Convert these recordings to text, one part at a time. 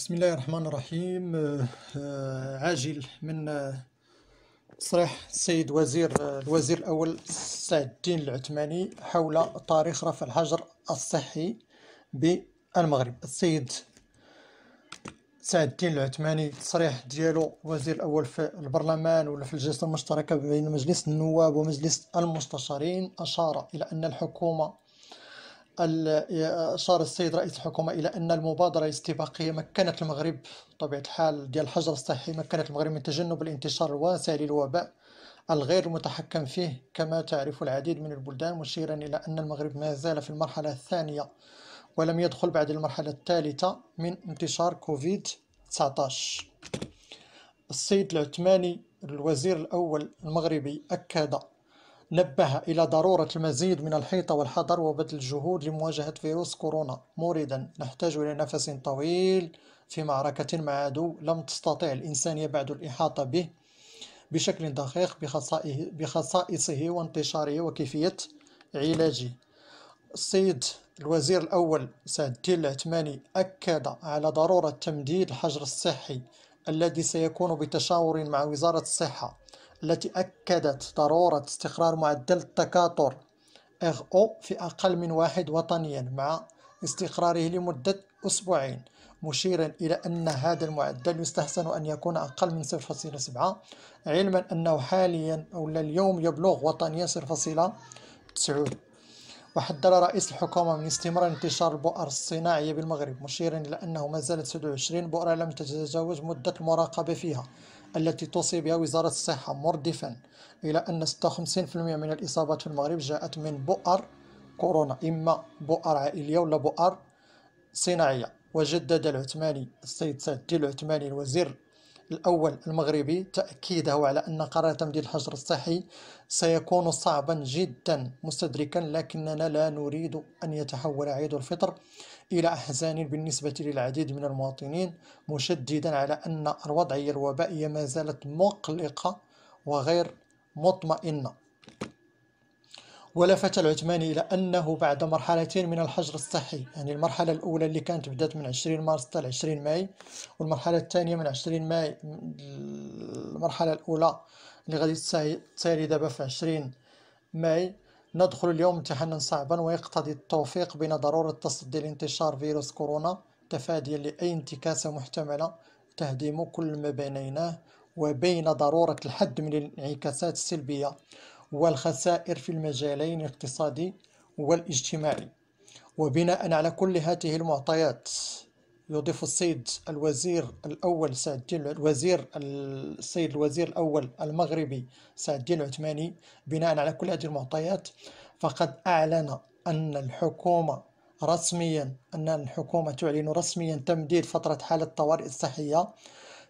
بسم الله الرحمن الرحيم عاجل من تصريح السيد وزير الوزير الأول سعد الدين العثماني حول تاريخ رفع الحجر الصحي بالمغرب السيد سعد الدين العثماني تصريح ديالو وزير الأول في البرلمان ولا في الجلسة المشتركة بين مجلس النواب ومجلس المستشارين أشار إلى أن الحكومة صار السيد رئيس الحكومة إلى أن المبادرة الاستباقية مكنت المغرب بطبيعة الحال ديال الحجر الصحي مكنت المغرب من تجنب الانتشار الواسع للوباء الغير المتحكم فيه كما تعرف العديد من البلدان مشيرا إلى أن المغرب ما زال في المرحلة الثانية ولم يدخل بعد المرحلة الثالثة من انتشار كوفيد 19 السيد العثماني الوزير الأول المغربي أكد نبه إلى ضرورة المزيد من الحيطة والحذر وبذل الجهود لمواجهة فيروس كورونا موردا نحتاج إلى نفس طويل في معركة مع عدو لم تستطع الإنسانية بعد الإحاطة به بشكل دقيق بخصائصه وانتشاره وكيفية علاجه السيد الوزير الأول سعد الدين العثماني أكد على ضرورة تمديد الحجر الصحي الذي سيكون بتشاور مع وزارة الصحة التي أكدت ضرورة استقرار معدل التكاثر RO في أقل من واحد وطنيا مع استقراره لمدة أسبوعين مشيرا إلى أن هذا المعدل يستحسن أن يكون أقل من 0.7 علما أنه حاليا أو اليوم يبلغ وطنيا 0.9 وحذر رئيس الحكومة من استمرار انتشار البؤر الصناعية بالمغرب مشيرا إلى أنه ما زالت 27 بؤرة لم تتجاوز مدة المراقبة فيها التي توصي بها وزارة الصحة مردفا إلى أن 56% من الإصابات في المغرب جاءت من بؤر كورونا إما بؤر عائلية ولا بؤر صناعية وجدد العثماني السيد سعد العثماني الوزير الأول المغربي تأكيده على أن قرار تمديد الحجر الصحي سيكون صعبا جدا مستدركا لكننا لا نريد أن يتحول عيد الفطر إلى أحزان بالنسبة للعديد من المواطنين مشددا على أن الوضعية الوبائية ما زالت مقلقة وغير مطمئنة ولفت العثماني إلى أنه بعد مرحلتين من الحجر الصحي يعني المرحلة الأولى اللي كانت بدأت من 20 مارس حتى 20 ماي والمرحلة الثانية من 20 ماي المرحلة الأولى اللي غادي تسالي دابا في 20 ماي ندخل اليوم امتحانا صعبا ويقتضي التوفيق بين ضرورة تصدي لانتشار فيروس كورونا تفاديا لأي انتكاسة محتملة تهدم كل ما بنيناه وبين ضرورة الحد من الانعكاسات السلبية والخسائر في المجالين الاقتصادي والاجتماعي وبناء على كل هذه المعطيات يضيف السيد الوزير الأول سعد الوزير السيد الوزير الأول المغربي سعد الدين العثماني بناء على كل هذه المعطيات فقد أعلن أن الحكومة رسميا أن الحكومة تعلن رسميا تمديد فترة حالة الطوارئ الصحية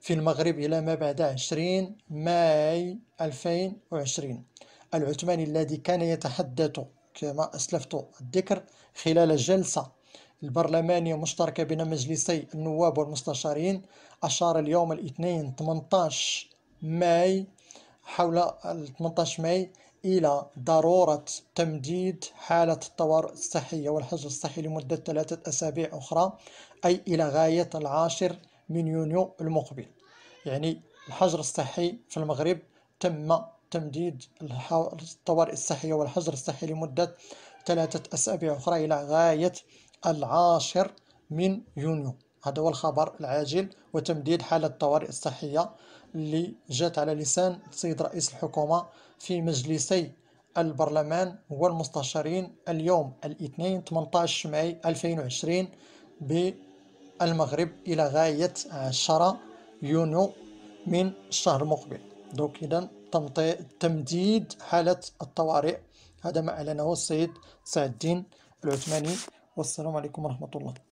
في المغرب إلى ما بعد 20 ماي 2020 العثماني الذي كان يتحدث كما أسلفت الذكر خلال الجلسة البرلمانية مشتركة بين مجلسي النواب والمستشارين أشار اليوم الاثنين 18 ماي حول 18 ماي إلى ضرورة تمديد حالة الطوارئ الصحية والحجر الصحي لمدة ثلاثة أسابيع أخرى أي إلى غاية العاشر من يونيو المقبل يعني الحجر الصحي في المغرب تم تمديد الطوارئ الصحية والحجر الصحي لمدة ثلاثة أسابيع أخرى إلى غاية العاشر من يونيو هذا هو الخبر العاجل وتمديد حالة الطوارئ الصحية اللي جات على لسان السيد رئيس الحكومة في مجلسي البرلمان والمستشارين اليوم الاثنين 18 ماي 2020 بالمغرب إلى غاية 10 يونيو من الشهر المقبل دوك إذا تمديد حالة الطوارئ هذا ما أعلنه السيد سعد الدين العثماني والسلام عليكم ورحمة الله